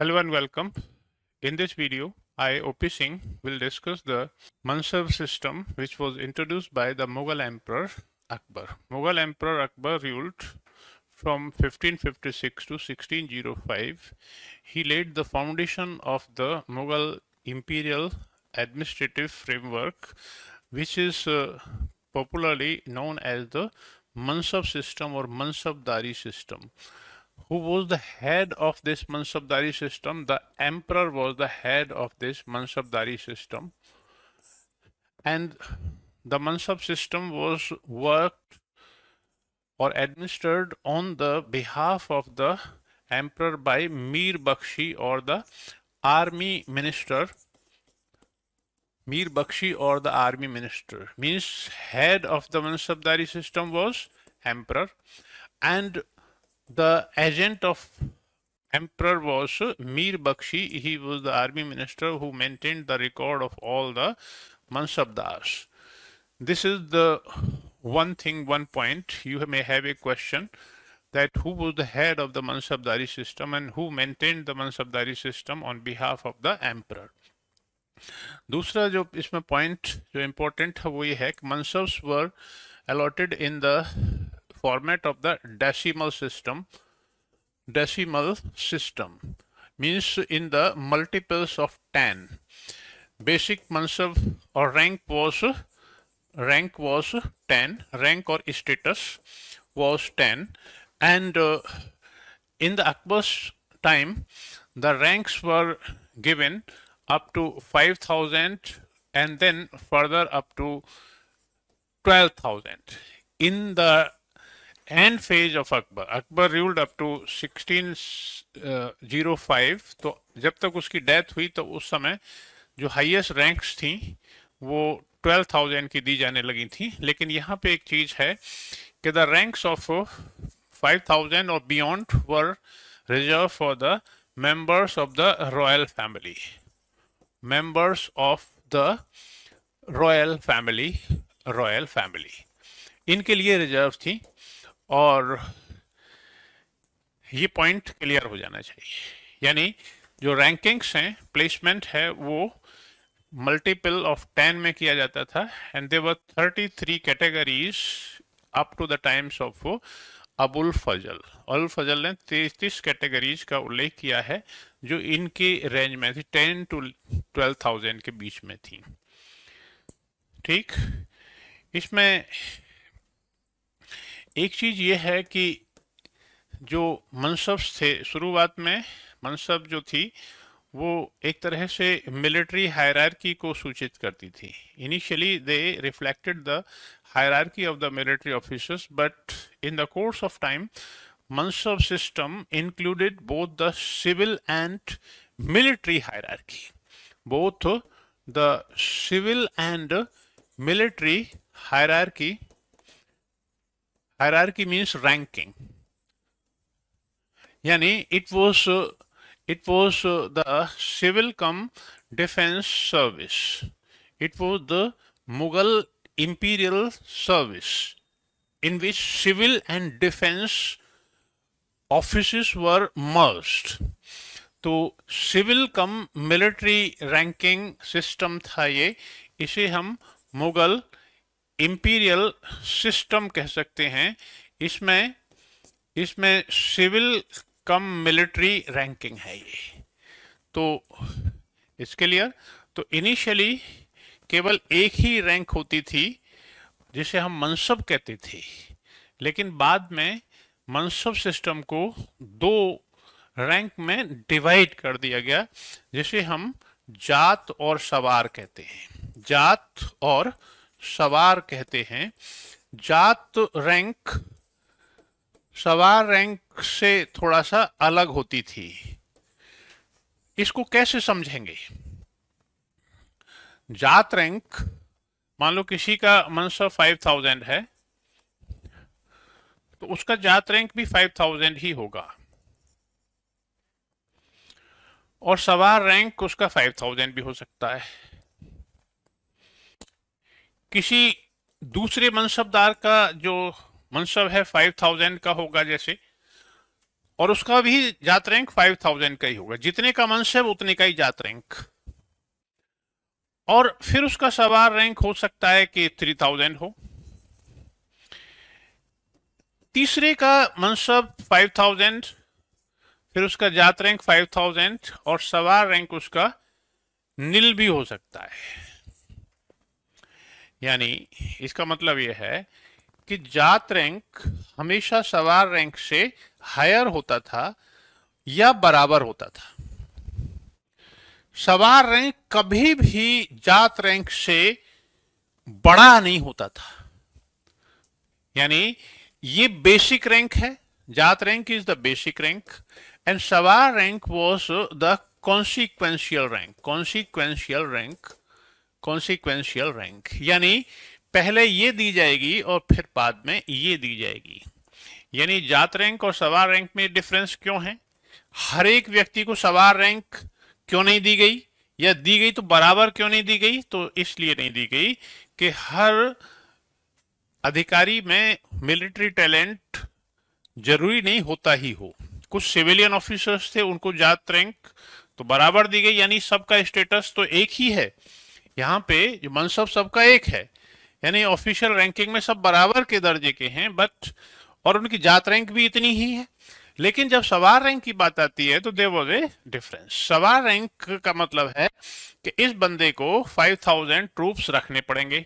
Hello and welcome. In this video, I, OP Singh, will discuss the Mansab system which was introduced by the Mughal Emperor Akbar. Mughal Emperor Akbar ruled from 1556 to 1605. He laid the foundation of the Mughal imperial administrative framework which is uh, popularly known as the Mansab system or Mansabdari system who was the head of this Mansabdari system. The emperor was the head of this Mansabdari system. And the Mansab system was worked or administered on the behalf of the emperor by Mir Bakshi or the army minister. Mir Bakshi or the army minister means head of the Mansabdari system was emperor and the agent of emperor was Mir Bakshi. He was the army minister who maintained the record of all the Mansabdas. This is the one thing, one point. You may have a question that who was the head of the Mansabdari system and who maintained the Mansabdari system on behalf of the emperor. दूसरा जो इसमें point जो important है वो ये है कि mansabs were allotted in the format of the decimal system decimal system means in the multiples of 10 basic Mansab or uh, rank was uh, rank was 10 rank or status was 10 and uh, in the Akbar's time the ranks were given up to 5000 and then further up to 12000 in the end phase of Akbar Akbar ruled up to 1605 तो जब तक उसकी death हुई तो उस समय जो highest ranks थी वो 12,000 की दी जाने लगी थी लेकिन यहाँ पे एक चीज है कि द रैंक्स ऑफ 5,000 और beyond were reserved for the members of the royal family members of the royal family royal family इनके लिए रिजर्व थी और ये पॉइंट क्लियर हो जाना चाहिए यानी जो रैंकिंग्स हैं प्लेसमेंट है वो मल्टीपल ऑफ टेन में किया जाता था and they were thirty three categories up to the times of Abul Fazl Abul Fazl ने तेईस तीस कैटेगरीज का उल्लेख किया है जो इनके रेंज में थी टेन टू ट्वेल्व थाउजेंड के बीच में थी ठीक इसमें एक चीज़ ये है कि जो मनसब थे शुरुआत में मनसब जो थी वो एक तरह से मिलिट्री हायरार्की को सूचित करती थी initially they reflected the hierarchy of the military officers but in the course of time mansab system included both the civil and military hierarchy both the civil and military hierarchy hierarchy means ranking yani it was uh, it was uh, the civil cum defense service it was the mughal imperial service in which civil and defense offices were merged तो civil cum military ranking system था ये इसे हम Mughal imperial system कह सकते हैं इसमें इसमें सिविल कम मिलिट्री रैंकिंग है ये तो इसके लिए तो इनिशियली केवल एक ही रैंक होती थी जिसे हम मनसब कहते थे लेकिन बाद में मनसब सिस्टम को दो रैंक में डिवाइड कर दिया गया जिसे हम जात और सवार कहते हैं जात और सवार कहते हैं जात रैंक सवार रैंक से थोड़ा सा अलग होती थी इसको कैसे समझेंगे जात रैंक मान लो किसी का मनसब फाइव थाउजेंड है तो उसका जात रैंक भी फाइव थाउजेंड ही होगा और सवार रैंक उसका फाइव थाउजेंड भी हो सकता है किसी दूसरे मनसबदार का जो मनसब है फाइव थाउजेंड का होगा जैसे और उसका भी जात रैंक फाइव थाउजेंड का ही होगा जितने का मनसब उतने का ही जात रैंक और फिर उसका सवार रैंक हो सकता है कि थ्री थाउजेंड हो तीसरे का मनसब फाइव थाउजेंड फिर उसका जात रैंक फाइव थाउजेंड और सवार रैंक उसका नील भी हो सकता है यानी इसका मतलब यह है कि जात रैंक हमेशा सवार रैंक से हायर होता था या बराबर होता था सवार रैंक कभी भी जात रैंक से बड़ा नहीं होता था यानी ये बेसिक रैंक है zat rank is the basic rank and sawar rank was the consequential rank consequential rank consequential rank यानी पहले ये दी जाएगी और फिर बाद में ये दी जाएगी यानी जात रैंक और सवार रैंक में डिफरेंस क्यों है हर एक व्यक्ति को सवार रैंक क्यों नहीं दी गई या दी गई तो बराबर क्यों नहीं दी गई तो इसलिए नहीं दी गई कि हर अधिकारी में मिलिट्री टैलेंट जरूरी नहीं होता ही हो कुछ सिविलियन ऑफिसर्स थे उनको जात रैंक तो बराबर दी गई यानी सबका स्टेटस तो एक ही है यहाँ पे जो मनसब सबका एक है यानी ऑफिशियल रैंकिंग में सब बराबर के दर्जे के हैं बट और उनकी जात रैंक भी इतनी ही है लेकिन जब सवार रैंक की बात आती है तो they was a difference sawar rank का मतलब है कि इस बंदे को 5000 ट्रूप्स रखने पड़ेंगे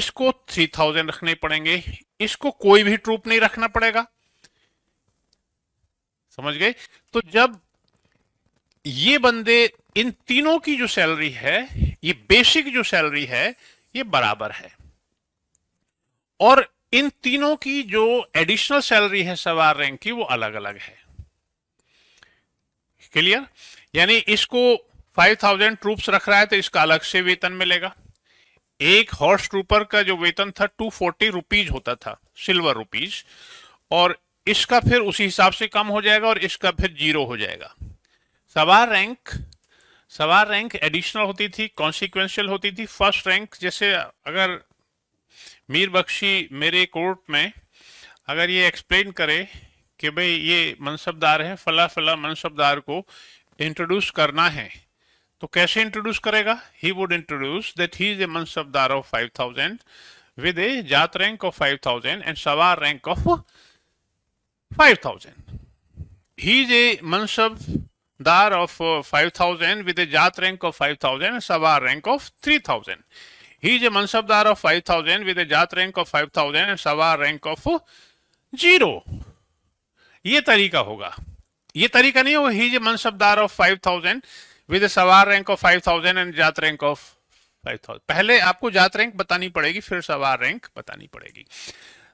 इसको 3000 रखने पड़ेंगे इसको कोई भी ट्रूप नहीं रखना पड़ेगा समझ गए तो जब ये बंदे इन तीनों की जो सैलरी है ये बेसिक जो सैलरी है ये बराबर है और इन तीनों की जो एडिशनल सैलरी है सवार रैंक की वो अलग अलग है क्लियर यानी इसको 5000 ट्रूप्स रख रहा है तो इसका अलग से वेतन मिलेगा एक हॉर्स ट्रूपर का जो वेतन था टू फोर्टी रुपीज होता था सिल्वर रुपीज और इसका फिर उसी हिसाब से कम हो जाएगा और इसका फिर जीरो हो जाएगा सवार रैंक सवार रैंक एडिशनल होती थी कॉन्सिक्वेंशियल होती थी फर्स्ट रैंक जैसे अगर मीर बख्शी मेरे कोर्ट में अगर ये एक्सप्लेन करे कि भाई ये मनसबदार है फला फला मनसबदार को इंट्रोड्यूस करना है तो कैसे इंट्रोड्यूस करेगा he would introduce that he is a mansabdar of five thousand with a zat rank of five thousand and sawar rank of five thousand he is a mansab Dar of uh, 5000 with a Jat rank of 5000 and Savar rank of 3000. He is a Mansabdar of 5000 with a Jat rank of 5000 and Savar rank of 0. Uh, ये तरीका होगा ये तरीका नहीं होगा he is mansabdar of 5000 with sawar rank of 5000 and zat rank of 5000 पहले आपको जात रैंक बतानी पड़ेगी फिर सवार रैंक बतानी पड़ेगी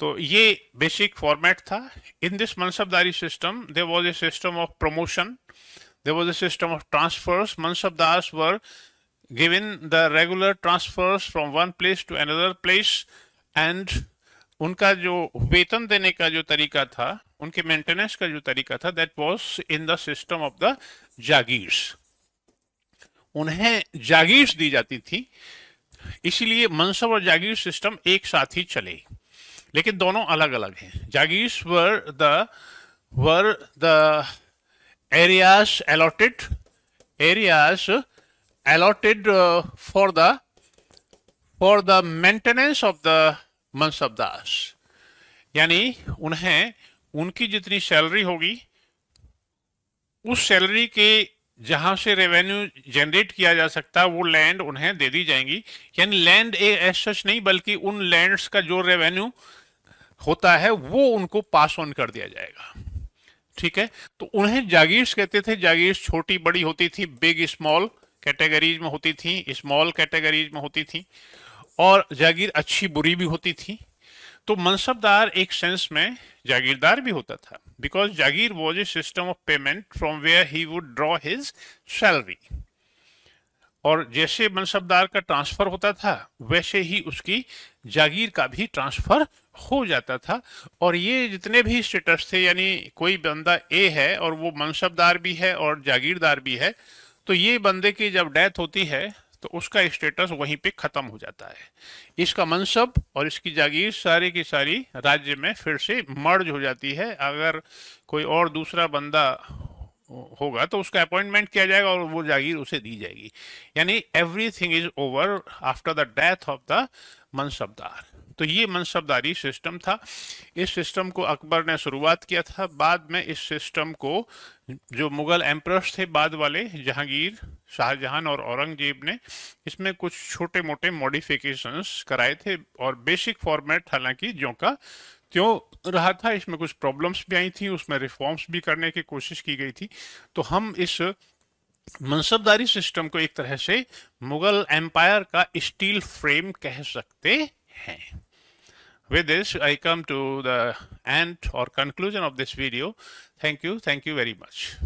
तो ये बेसिक फॉर्मेट था in this mansabdari system there was a system of promotion there was a system of transfers. Mansabdars were given the regular transfers from one place to another place and उनका जो वेतन देने का जो तरीका था उनके मेंटेनेंस का जो तरीका था that was in the system of the jagirs उन्हें जागीर्स दी जाती थी इसीलिए मनसब और जागीर सिस्टम एक साथ ही चले लेकिन दोनों अलग अलग हैं jagir were the were the areas allotted areas allotted uh, for the for the maintenance of the mansabdars yani unhe unki jitni salary hogi us salary ke जहां से रेवेन्यू जनरेट किया जा सकता है वो लैंड उन्हें दे दी जाएंगी यानी लैंड ए सच नहीं बल्कि उन लैंड्स का जो रेवेन्यू होता है वो उनको पास ऑन कर दिया जाएगा ठीक है तो उन्हें जागीर्स कहते थे जागीर्स छोटी बड़ी होती थी बिग स्मॉल कैटेगरीज में होती थी स्मॉल कैटेगरीज में होती थी और जागीर अच्छी बुरी भी होती थी तो मनसबदार एक सेंस में जागीरदार भी होता था because jagir was a system of payment from where he would draw his salary और जैसे मनसबदार का ट्रांसफर होता था वैसे ही उसकी जागीर का भी ट्रांसफर हो जाता था और ये जितने भी स्टेटस थे यानी कोई बंदा ए है और वो मनसबदार भी है और जागीरदार भी है तो ये बंदे की जब डेथ होती है तो उसका स्टेटस वहीं पे ख़त्म हो जाता है इसका मनसब और इसकी जागीर सारी की सारी राज्य में फिर से मर्ज हो जाती है अगर कोई और दूसरा बंदा होगा तो उसका अपॉइंटमेंट किया जाएगा और वो जागीर उसे दी जाएगी यानी everything is over after the death of the mansabdar तो ये मनसबदारी सिस्टम था इस सिस्टम को अकबर ने शुरुआत किया था बाद में इस सिस्टम को जो मुगल एम्प्रस थे बाद वाले जहांगीर शाहजहां और औरंगजेब ने इसमें कुछ छोटे मोटे मॉडिफिकेशंस कराए थे और बेसिक फॉर्मेट हालांकि जो का त्यों रहा था इसमें कुछ प्रॉब्लम्स भी आई थी उसमें रिफॉर्म्स भी करने की कोशिश की गई थी तो हम इस मनसबदारी सिस्टम को एक तरह से मुगल एम्पायर का स्टील फ्रेम कह सकते हैं With this, I come to the end or conclusion of this video. Thank you. Thank you very much.